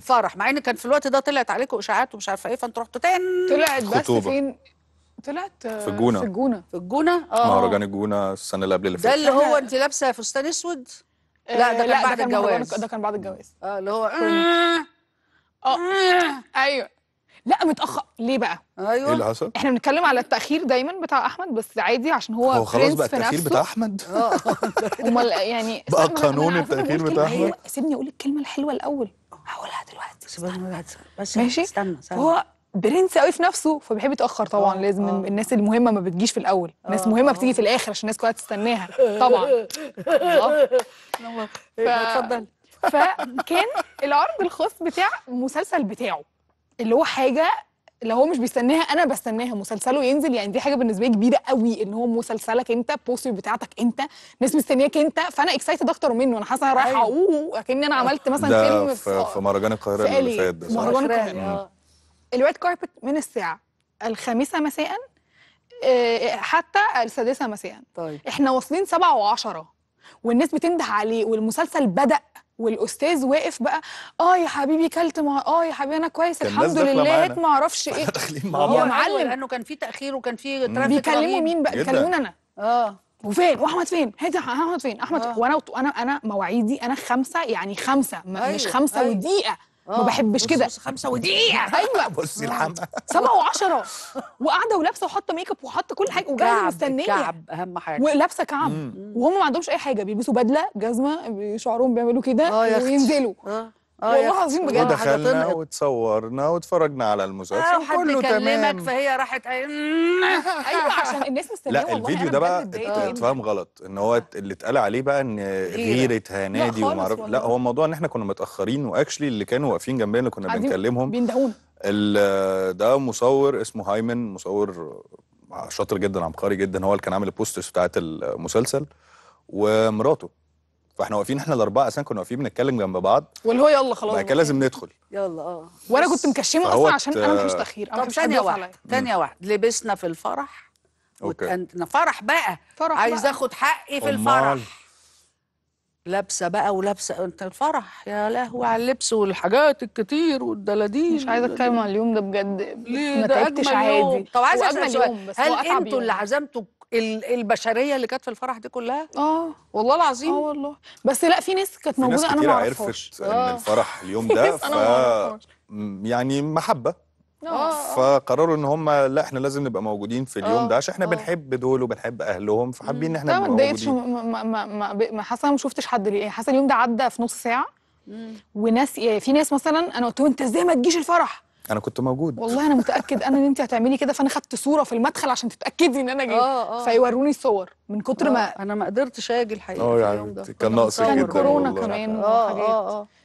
فرح مع ان كان في الوقت ده طلعت عليكم اشاعات ومش عارفه ايه فانت رحتوا تاني طلعت بس خطوبة. فين طلعت في الجونه في الجونه في الجونه اه مهرجان الجونه السنه اللي قبل اللي فاتت ده اللي هو انت لابسه فستان اسود آه، لا ده كان لا بعد ده كان الجواز ده كان بعد الجواز اه اللي هو آه. اه ايوه لا متاخر ليه بقى ايوه ايه اللي حصل احنا بنتكلم على التاخير دايما بتاع احمد بس عادي عشان هو هو خلاص بقى التاخير بتاع احمد آه. امال يعني بقى قانون التاخير بتاع احمد أيوه، سيبني اقول الكلمه الحلوه الاول هقولها دلوقتي استنى بس ماشي استنى, استنى. هو برنس قوي في نفسه فبيحب يتاخر طبعا أوه. لازم أوه. الناس المهمه ما بتجيش في الاول آه، الناس مهمه آه. بتيجي في الاخر عشان الناس كلها تستناها طبعا اتفضل ف... فكان العرض الخاص بتاع المسلسل بتاعه اللي هو حاجه اللي هو مش بيستناها انا بستناها مسلسله ينزل يعني دي حاجه بالنسبه لي كبيره قوي ان هو مسلسلك انت بوستر بتاعتك انت ناس مستنياك انت فانا اكسايتد اكتر منه انا حاسه رايحه أيوه. اوه كاني انا عملت مثلا فيلم في, في مهرجان القاهره اللي فات ده مهرجان القاهره آه. الوايت كاربت من الساعه الخامسه مساء آه، حتى السادسه مساء طيب احنا واصلين سبعة وعشرة والناس بتنده عليه والمسلسل بدأ والاستاذ واقف بقى اه يا حبيبي كلت مع اه يا حبيبي انا كويس الحمد لله هات ما اعرفش ايه يا معلم لانه كان في تاخير وكان في ترافيك بيكلموا مين بقى بيكلمونا انا اه وفين واحمد فين هدي احمد فين احمد آه. وانا انا انا مواعيدي انا خمسه يعني خمسه مش أيوة، خمسه أيوة. ودقيقه ما آه، بحبش كده بص خمسه ودقيقه ايوه بصي الحمام سبعه وعشرة وقاعده ولابسه وحاطه ميك اب وحاطه كل حاجه وجايه مستنيه كعب اهم حاجه ولابسه كعب وهم ما عندهمش اي حاجه بيلبسوا بدله جزمه شعرهم بيعملوا كده آه، وينزلوا آه. آه، والله العظيم بجد ودخلنا وتصورنا واتفرجنا على المسلسل آه كله تمام فهي راحت ايوه عشان الناس مستنيه لا الفيديو ده بقى اتفهم غلط ان هو اللي اتقال عليه بقى ان غيره هنادي وما اعرف لا هو الموضوع ان احنا كنا متاخرين واكشلي اللي كانوا واقفين جنبنا كنا بنكلمهم بيندهونا ده مصور اسمه هايمن مصور شاطر جدا عبقري جدا هو اللي كان عامل البوسترز بتاعت المسلسل ومراته فاحنا واقفين احنا الاربعه اساسا كنا واقفين بنتكلم جنب بعض واللي هو يلا خلاص بعد كده لازم ندخل يلا اه وانا كنت مكشمه اصلا عشان انا مفيش بحبش تاخير انا مش ثانيه واحده ثانيه واحده لبسنا في الفرح اوكي فرح بقى فرح عايز بقى. اخد حقي في الفرح لابسه بقى ولابسه انت الفرح يا لهوي على اللبس والحاجات الكتير والدلاديل مش عايزه اتكلم على اليوم ده بجد ليه ما تعبتش عادي طب عايزه اسال سؤال هل انتوا اللي عزمتوا البشريه اللي كانت في الفرح دي كلها اه والله العظيم اه والله بس لا في ناس كانت موجوده انا ما اعرفش عرفت ان آه. الفرح اليوم ده ف يعني محبه أوه. آه. فقرروا ان هم لا احنا لازم نبقى موجودين في اليوم آه. ده عشان احنا أوه. بنحب دول وبنحب اهلهم فحابين ان احنا نبقى موجودين ما ما ما ما حاسه ما شفتش حد ليه يعني حاسه اليوم ده عدى في نص ساعه مم. وناس يعني في ناس مثلا انا قلت لهم انت ازاي ما تجيش الفرح انا كنت موجود والله انا متاكد انا ان انت هتعملي كده فانا خدت صوره في المدخل عشان تتاكدي ان انا جيت آه، آه. فيوروني صور من كتر آه. ما انا ما قدرتش اجي الحقيقه في يعني اليوم ده كان ناقص جدا كورونا كمان وحاجات